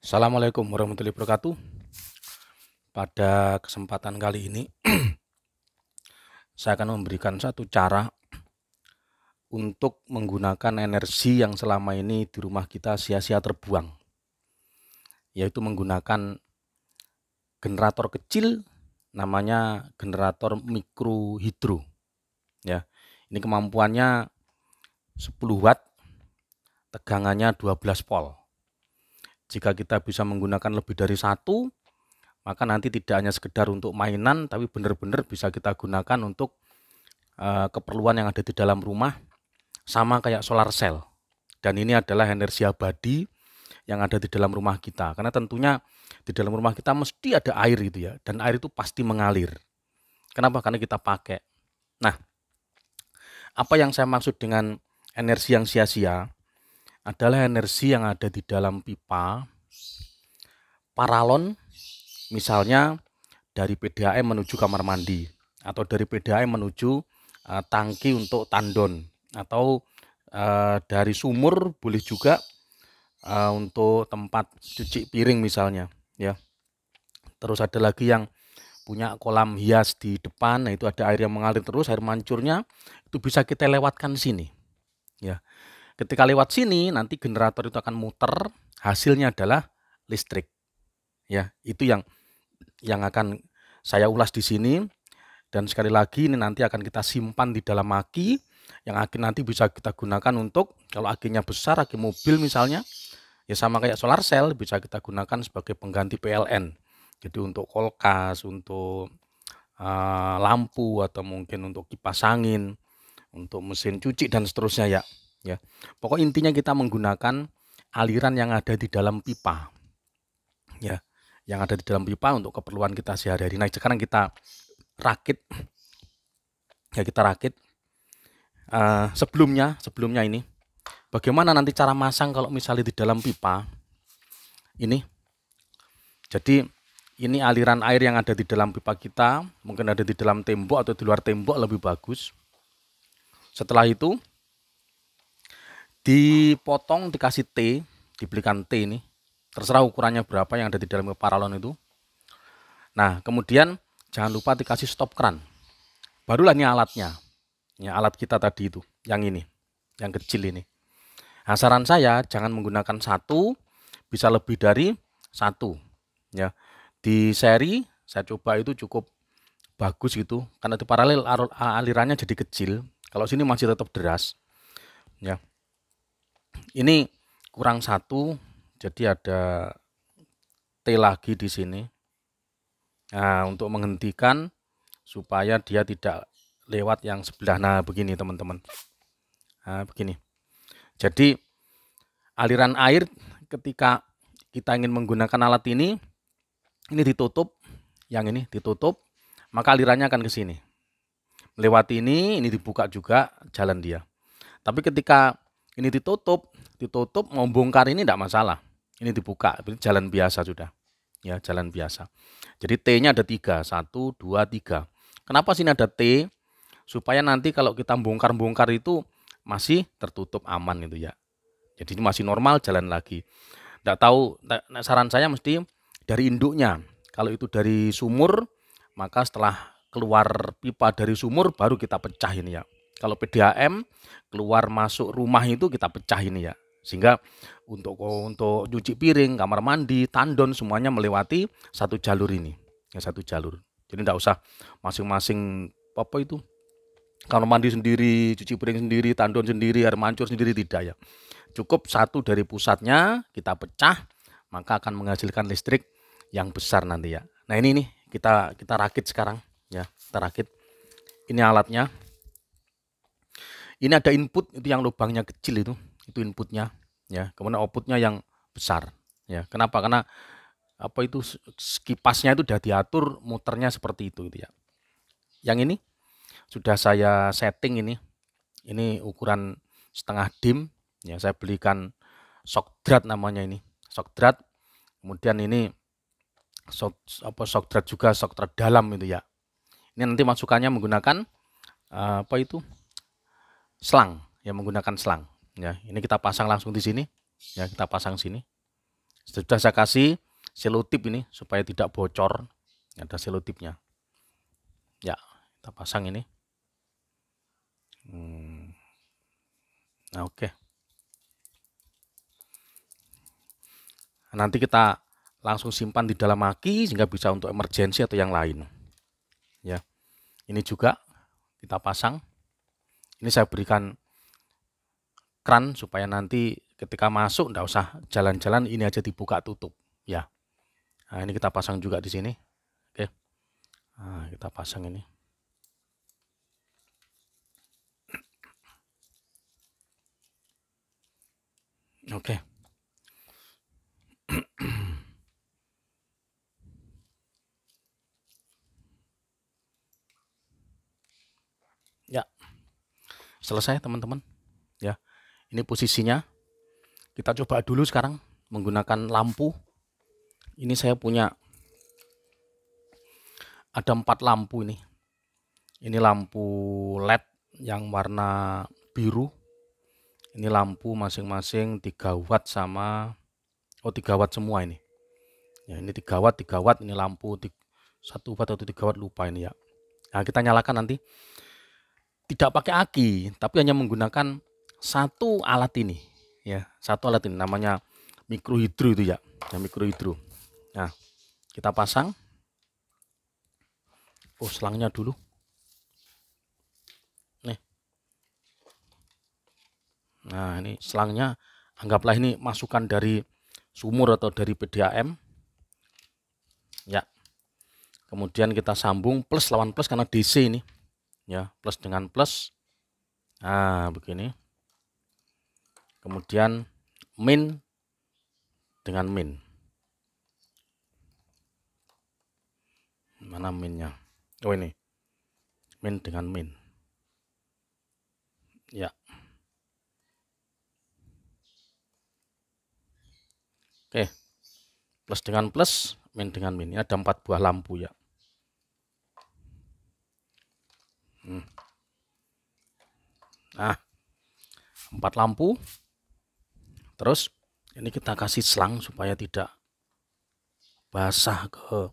Assalamualaikum warahmatullahi wabarakatuh. Pada kesempatan kali ini, saya akan memberikan satu cara untuk menggunakan energi yang selama ini di rumah kita sia-sia terbuang, yaitu menggunakan generator kecil, namanya generator mikrohidro. Ya, ini kemampuannya 10 watt, tegangannya 12 volt. Jika kita bisa menggunakan lebih dari satu, maka nanti tidak hanya sekedar untuk mainan, tapi benar-benar bisa kita gunakan untuk uh, keperluan yang ada di dalam rumah, sama kayak solar cell. Dan ini adalah energi abadi yang ada di dalam rumah kita. Karena tentunya di dalam rumah kita mesti ada air itu ya, dan air itu pasti mengalir. Kenapa? Karena kita pakai. Nah, apa yang saya maksud dengan energi yang sia-sia? adalah energi yang ada di dalam pipa paralon misalnya dari PDAM menuju kamar mandi atau dari PDAM menuju uh, tangki untuk tandon atau uh, dari sumur boleh juga uh, untuk tempat cuci piring misalnya ya terus ada lagi yang punya kolam hias di depan nah itu ada air yang mengalir terus air mancurnya itu bisa kita lewatkan sini ya Ketika lewat sini nanti generator itu akan muter, hasilnya adalah listrik. Ya, itu yang yang akan saya ulas di sini dan sekali lagi ini nanti akan kita simpan di dalam aki yang aki nanti bisa kita gunakan untuk kalau akinya besar, aki mobil misalnya, ya sama kayak solar cell bisa kita gunakan sebagai pengganti PLN. Jadi untuk kulkas, untuk uh, lampu atau mungkin untuk kipas angin, untuk mesin cuci dan seterusnya ya ya. Pokok intinya kita menggunakan aliran yang ada di dalam pipa. Ya, yang ada di dalam pipa untuk keperluan kita sehari-hari. Nah, sekarang kita rakit ya kita rakit uh, sebelumnya sebelumnya ini bagaimana nanti cara masang kalau misalnya di dalam pipa ini jadi ini aliran air yang ada di dalam pipa kita mungkin ada di dalam tembok atau di luar tembok lebih bagus setelah itu dipotong dikasih T dibelikan T ini terserah ukurannya berapa yang ada di dalam paralon itu nah kemudian jangan lupa dikasih stop kran barulah ini alatnya ini alat kita tadi itu yang ini yang kecil ini nah, saran saya jangan menggunakan satu bisa lebih dari satu ya di seri saya coba itu cukup bagus gitu karena itu paralel alirannya jadi kecil kalau sini masih tetap deras ya ini kurang satu jadi ada T lagi di sini nah untuk menghentikan supaya dia tidak lewat yang sebelah nah begini teman-teman nah, begini jadi aliran air ketika kita ingin menggunakan alat ini ini ditutup yang ini ditutup maka alirannya akan ke sini melewati ini ini dibuka juga jalan dia tapi ketika ini ditutup ditutup mau bongkar ini tidak masalah ini dibuka jalan biasa sudah ya jalan biasa jadi T-nya ada tiga satu dua tiga kenapa sini ada T supaya nanti kalau kita bongkar-bongkar itu masih tertutup aman itu ya jadi ini masih normal jalan lagi tidak tahu saran saya mesti dari induknya kalau itu dari sumur maka setelah keluar pipa dari sumur baru kita pecah ini ya kalau PDAM keluar masuk rumah itu kita pecah ini ya. Sehingga untuk untuk cuci piring, kamar mandi, tandon semuanya melewati satu jalur ini. Ya, satu jalur. Jadi tidak usah masing-masing apa itu kamar mandi sendiri, cuci piring sendiri, tandon sendiri, air mancur sendiri tidak ya. Cukup satu dari pusatnya kita pecah, maka akan menghasilkan listrik yang besar nanti ya. Nah ini nih kita kita rakit sekarang ya, kita rakit. Ini alatnya. Ini ada input itu yang lubangnya kecil itu itu inputnya ya kemudian outputnya yang besar ya kenapa karena apa itu kipasnya itu sudah diatur muternya seperti itu gitu ya yang ini sudah saya setting ini ini ukuran setengah dim ya saya belikan shock drat namanya ini shock drat kemudian ini shock apa shock drat juga shock drat dalam itu ya ini nanti masukannya menggunakan eh, apa itu selang ya menggunakan selang Ya, ini kita pasang langsung di sini. Ya, kita pasang sini. Sudah saya kasih selotip ini supaya tidak bocor. Ada selotipnya. Ya, kita pasang ini. Hmm. Nah, oke. Okay. Nanti kita langsung simpan di dalam aki sehingga bisa untuk emergensi atau yang lain. Ya. Ini juga kita pasang. Ini saya berikan kran supaya nanti ketika masuk tidak usah jalan-jalan ini aja dibuka tutup ya nah, ini kita pasang juga di sini oke nah, kita pasang ini oke ya selesai teman-teman ini posisinya. Kita coba dulu sekarang menggunakan lampu. Ini saya punya ada empat lampu ini. Ini lampu LED yang warna biru. Ini lampu masing-masing 3 watt sama oh 3 watt semua ini. Ya, ini 3 watt, 3 watt ini lampu 1 watt atau 3 watt lupa ini ya. Nah, kita nyalakan nanti. Tidak pakai aki, tapi hanya menggunakan satu alat ini ya satu alat ini namanya mikrohidro itu ya ya mikrohidro nah kita pasang oh selangnya dulu nih nah ini selangnya anggaplah ini masukan dari sumur atau dari PDAM ya kemudian kita sambung plus lawan plus karena DC ini ya plus dengan plus nah begini kemudian min dengan min mana minnya oh ini min dengan min ya oke plus dengan plus min dengan min ini ada empat buah lampu ya hmm. nah empat lampu Terus ini kita kasih selang supaya tidak basah ke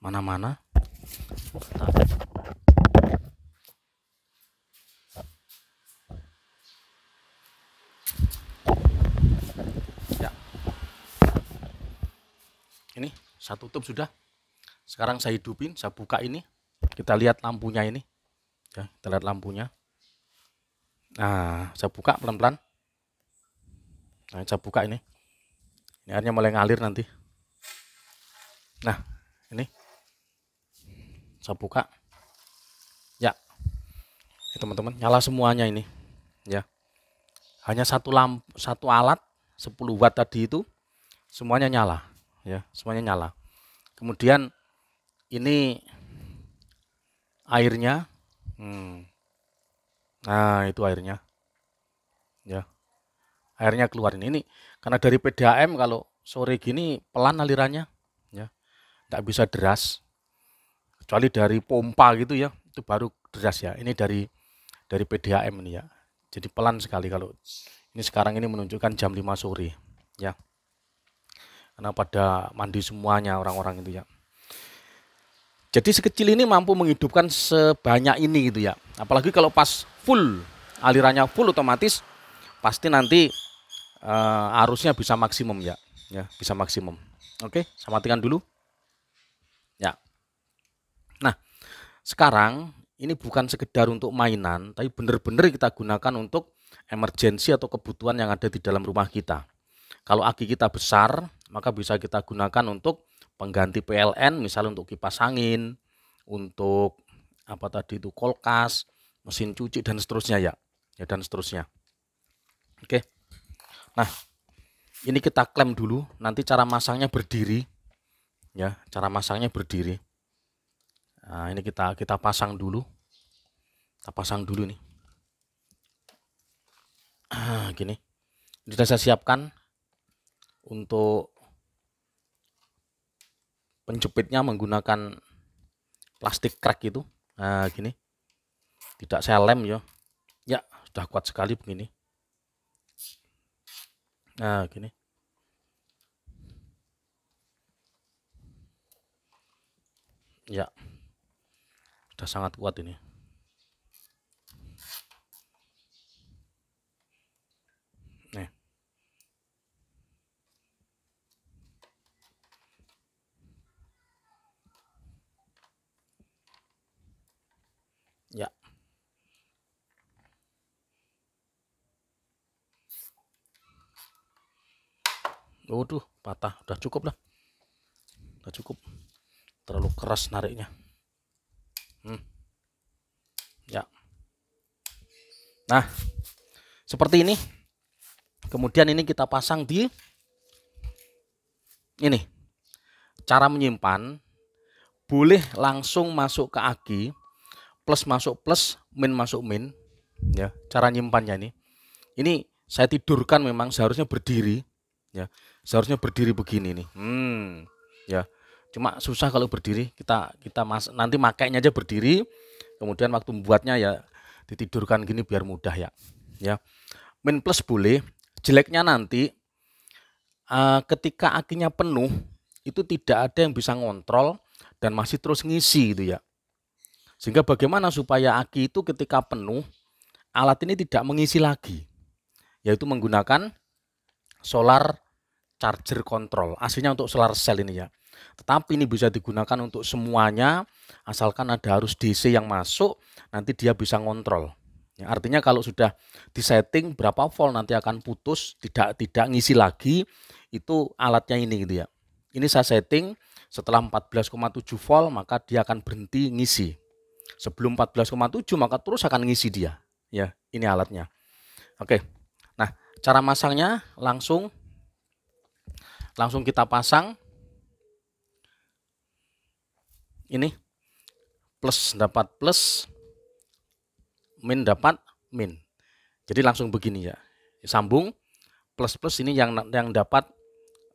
mana-mana. Ya. Ini saya tutup sudah. Sekarang saya hidupin, saya buka ini. Kita lihat lampunya ini. Ya, kita lihat lampunya. Nah, saya buka pelan-pelan. Nah, saya buka ini. Ini airnya mulai ngalir nanti. Nah, ini. Saya buka. Ya. teman-teman, nyala semuanya ini. Ya. Hanya satu lampu, satu alat 10 watt tadi itu semuanya nyala, ya, semuanya nyala. Kemudian ini airnya. Hmm. Nah, itu airnya. Ya airnya keluar ini, ini karena dari PDAM kalau sore gini pelan alirannya ya tidak bisa deras kecuali dari pompa gitu ya itu baru deras ya ini dari dari PDAM ini ya jadi pelan sekali kalau ini sekarang ini menunjukkan jam 5 sore ya karena pada mandi semuanya orang-orang itu ya jadi sekecil ini mampu menghidupkan sebanyak ini gitu ya. Apalagi kalau pas full alirannya full otomatis pasti nanti uh, arusnya bisa maksimum ya, ya bisa maksimum. Oke, saya matikan dulu. Ya. Nah, sekarang ini bukan sekedar untuk mainan, tapi benar-benar kita gunakan untuk emergensi atau kebutuhan yang ada di dalam rumah kita. Kalau aki kita besar, maka bisa kita gunakan untuk pengganti PLN, misalnya untuk kipas angin, untuk apa tadi itu kulkas, mesin cuci dan seterusnya ya, ya dan seterusnya. Oke. Nah, ini kita klem dulu, nanti cara masangnya berdiri. Ya, cara masangnya berdiri. Nah, ini kita kita pasang dulu. Kita pasang dulu nih. Ah, gini. Ini sudah saya siapkan untuk penjepitnya menggunakan plastik crack itu. Nah, gini. Tidak saya lem ya. Ya, sudah kuat sekali begini. Nah, gini. Ya. Sudah sangat kuat ini. waduh patah udah cukup lah udah cukup terlalu keras nariknya hmm. ya nah seperti ini kemudian ini kita pasang di ini cara menyimpan boleh langsung masuk ke aki plus masuk plus min masuk min ya cara nyimpannya ini ini saya tidurkan memang seharusnya berdiri ya seharusnya berdiri begini nih hmm ya cuma susah kalau berdiri kita kita mas nanti makainya aja berdiri kemudian waktu membuatnya ya ditidurkan gini biar mudah ya ya min plus boleh jeleknya nanti uh, ketika akinya penuh itu tidak ada yang bisa ngontrol dan masih terus ngisi gitu ya sehingga bagaimana supaya aki itu ketika penuh alat ini tidak mengisi lagi yaitu menggunakan solar charger control. Aslinya untuk solar cell ini ya. Tetapi ini bisa digunakan untuk semuanya asalkan ada arus DC yang masuk nanti dia bisa ngontrol. Ya, artinya kalau sudah disetting berapa volt nanti akan putus, tidak tidak ngisi lagi itu alatnya ini gitu ya. Ini saya setting setelah 14,7 volt maka dia akan berhenti ngisi. Sebelum 14,7 maka terus akan ngisi dia. Ya, ini alatnya. Oke. Nah, cara masangnya langsung langsung kita pasang ini plus dapat plus min dapat min jadi langsung begini ya sambung plus plus ini yang yang dapat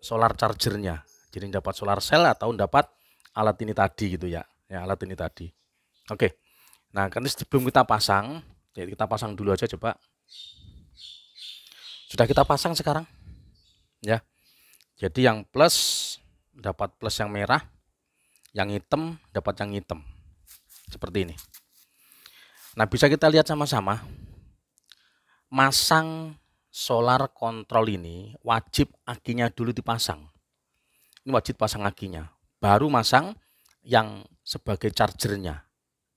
solar chargernya jadi dapat solar cell atau dapat alat ini tadi gitu ya ya alat ini tadi oke nah kan sebelum kita pasang ya kita pasang dulu aja coba sudah kita pasang sekarang ya jadi yang plus dapat plus yang merah, yang hitam dapat yang hitam. Seperti ini. Nah, bisa kita lihat sama-sama. Masang solar control ini wajib akinya dulu dipasang. Ini wajib pasang akinya. Baru masang yang sebagai chargernya.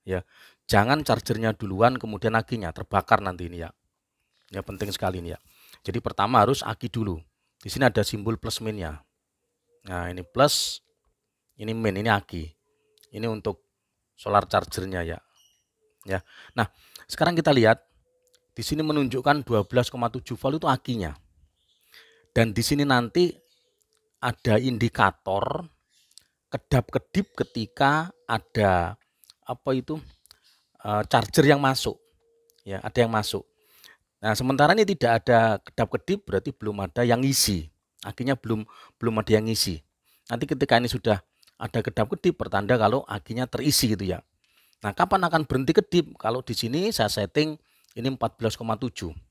Ya. Jangan chargernya duluan kemudian akinya terbakar nanti ini ya. Ya penting sekali ini ya. Jadi pertama harus aki dulu. Di sini ada simbol plus minnya. Nah, ini plus, ini min, ini aki. Ini untuk solar chargernya ya. Ya. Nah, sekarang kita lihat di sini menunjukkan 12,7 volt itu akinya. Dan di sini nanti ada indikator kedap-kedip ketika ada apa itu eh, charger yang masuk. Ya, ada yang masuk. Nah, sementara ini tidak ada kedap-kedip berarti belum ada yang isi Akinya belum belum ada yang isi Nanti ketika ini sudah ada kedap-kedip pertanda kalau akinya terisi gitu ya. Nah, kapan akan berhenti kedip? Kalau di sini saya setting ini 14,7.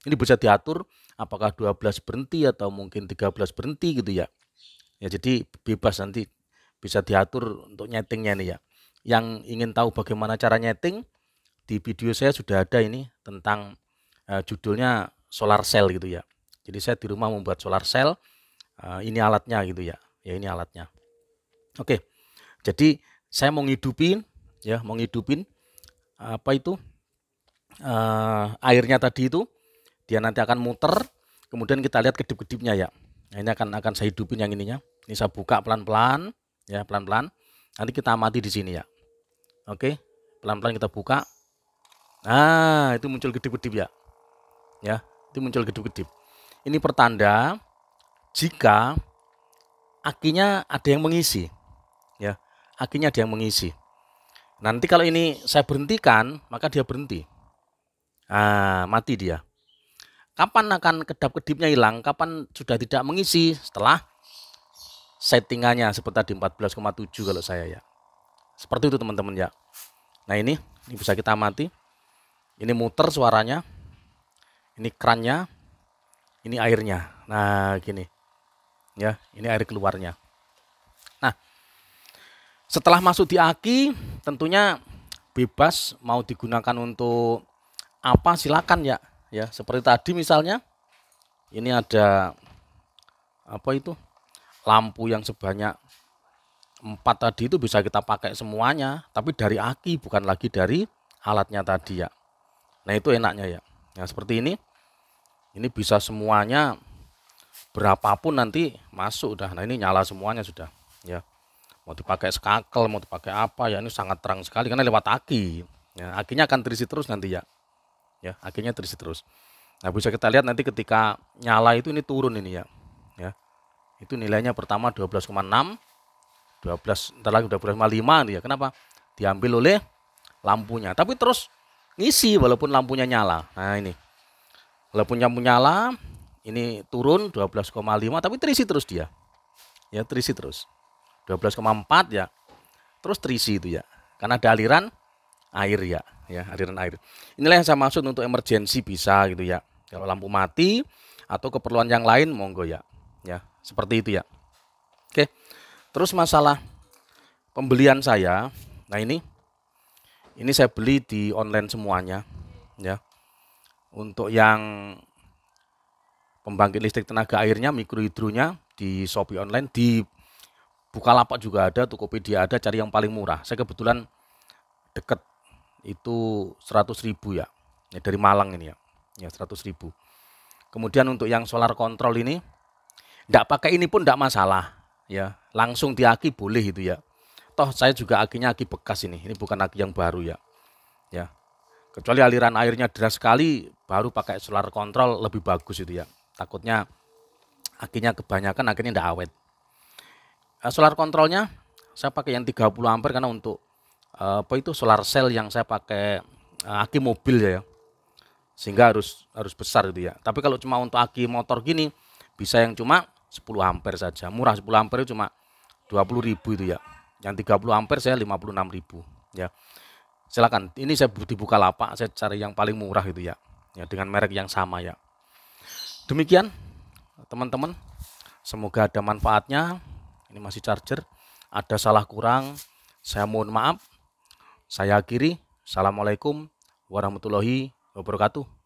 Ini bisa diatur apakah 12 berhenti atau mungkin 13 berhenti gitu ya. Ya jadi bebas nanti bisa diatur untuk nyetingnya nih ya. Yang ingin tahu bagaimana cara nyeting di video saya sudah ada ini tentang Eh, judulnya solar cell gitu ya. Jadi saya di rumah membuat solar cell. Eh, ini alatnya gitu ya. Ya ini alatnya. Oke. Jadi saya mau ngidupin ya, mau ngidupin eh, apa itu? Uh, airnya tadi itu dia nanti akan muter. Kemudian kita lihat kedip-kedipnya ya. Nah, ini akan akan saya hidupin yang ininya. Ini saya buka pelan-pelan ya, pelan-pelan. Nanti kita amati di sini ya. Oke. Pelan-pelan kita buka. Nah, itu muncul kedip-kedip ya ya itu muncul gedung kedip. ini pertanda jika akinya ada yang mengisi ya akinya ada yang mengisi nanti kalau ini saya berhentikan maka dia berhenti ah, mati dia kapan akan kedap-kedipnya hilang kapan sudah tidak mengisi setelah settingannya seperti tadi 14,7 kalau saya ya seperti itu teman-teman ya nah ini ini bisa kita amati ini muter suaranya ini kerannya, ini airnya. Nah, gini. Ya, ini air keluarnya. Nah, setelah masuk di aki, tentunya bebas mau digunakan untuk apa silakan ya. Ya, seperti tadi misalnya ini ada apa itu? lampu yang sebanyak empat tadi itu bisa kita pakai semuanya, tapi dari aki bukan lagi dari alatnya tadi ya. Nah, itu enaknya ya. Nah, seperti ini ini bisa semuanya berapapun nanti masuk udah nah ini nyala semuanya sudah ya mau dipakai skakel mau dipakai apa ya ini sangat terang sekali karena lewat aki ya, akinya akan terisi terus nanti ya ya akinya terisi terus nah bisa kita lihat nanti ketika nyala itu ini turun ini ya ya itu nilainya pertama 12,6 12 ntar lagi 12,5 ya kenapa diambil oleh lampunya tapi terus ngisi walaupun lampunya nyala nah ini Walaupun menyala, ini turun 12,5 tapi terisi terus dia. Ya terisi terus. 12,4 ya. Terus terisi itu ya. Karena ada aliran air ya, ya aliran air. Inilah yang saya maksud untuk emergensi bisa gitu ya. Kalau lampu mati atau keperluan yang lain monggo ya. Ya, seperti itu ya. Oke. Terus masalah pembelian saya. Nah, ini ini saya beli di online semuanya ya. Untuk yang pembangkit listrik tenaga airnya, mikrohidronya di Shopee online, di lapak juga ada, Tokopedia ada, cari yang paling murah. Saya kebetulan deket itu 100 ribu ya, ya dari Malang ini ya, ya 100 ribu. Kemudian untuk yang solar control ini, tidak pakai ini pun tidak masalah ya, langsung di aki boleh itu ya. Toh saya juga akinya aki bekas ini, ini bukan aki yang baru ya. Kecuali aliran airnya deras sekali, baru pakai solar control lebih bagus itu ya. Takutnya akhirnya kebanyakan akhirnya tidak awet. Eh, solar kontrolnya saya pakai yang 30 ampere karena untuk eh, apa itu solar cell yang saya pakai eh, aki mobil ya, ya. Sehingga harus harus besar itu ya. Tapi kalau cuma untuk aki motor gini bisa yang cuma 10 ampere saja. Murah 10 ampere cuma ribu itu ya. Yang 30 ampere saya 56.000 ya. Silakan. Ini saya dibuka lapak, saya cari yang paling murah itu ya. Ya dengan merek yang sama ya. Demikian teman-teman. Semoga ada manfaatnya. Ini masih charger. Ada salah kurang, saya mohon maaf. Saya akhiri. Assalamualaikum warahmatullahi wabarakatuh.